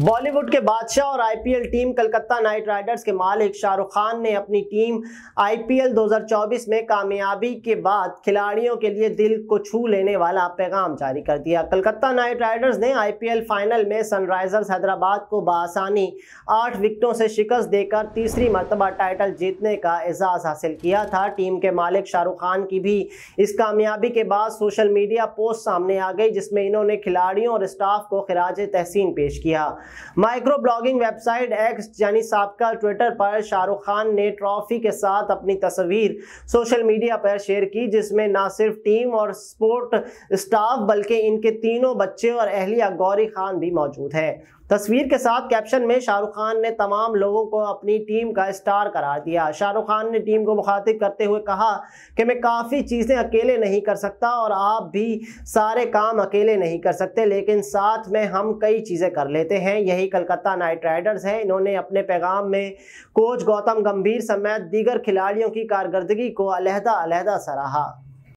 बॉलीवुड के बादशाह और IPL team Calcutta Knight Riders के मालिक शाहरुख खान ने अपनी टीम आईपीएल 2024 में कामयाबी के बाद खिलाड़ियों के लिए दिल को छू लेने वाला पैगाम जारी कर दिया कलकत्ता नाइट राइडर्स ने आईपीएल फाइनल में सनराइजर्स हैदराबाद को बआसानी आठ विकटों से शिकस्त देकर तीसरी मरतबा टाइटल जीतने का एजाज़ हासिल किया था टीम के मालिक शाहरुख खान की भी इस कामयाबी के बाद सोशल मीडिया पोस्ट सामने आ गई जिसमें इन्होंने खिलाड़ियों और स्टाफ को खराज तहसीन पेश किया माइक्रो ब्लॉगिंग वेबसाइट एक्स यानी सबका ट्विटर पर शाहरुख खान ने ट्रॉफी के साथ अपनी तस्वीर सोशल मीडिया पर शेयर की जिसमें ना सिर्फ टीम और स्पोर्ट स्टाफ बल्कि इनके तीनों बच्चे और अहलिया गौरी खान भी मौजूद है तस्वीर के साथ कैप्शन में शाहरुख खान ने तमाम लोगों को अपनी टीम का स्टार करार दिया शाहरुख खान ने टीम को मुखातिब करते हुए कहा कि मैं काफ़ी चीज़ें अकेले नहीं कर सकता और आप भी सारे काम अकेले नहीं कर सकते लेकिन साथ में हम कई चीज़ें कर लेते हैं यही कलकत्ता नाइट राइडर्स हैं इन्होंने अपने पैगाम में कोच गौतम गंभीर समेत दीगर खिलाड़ियों की कारकर्दगी को अलहदा अलहदा सराहा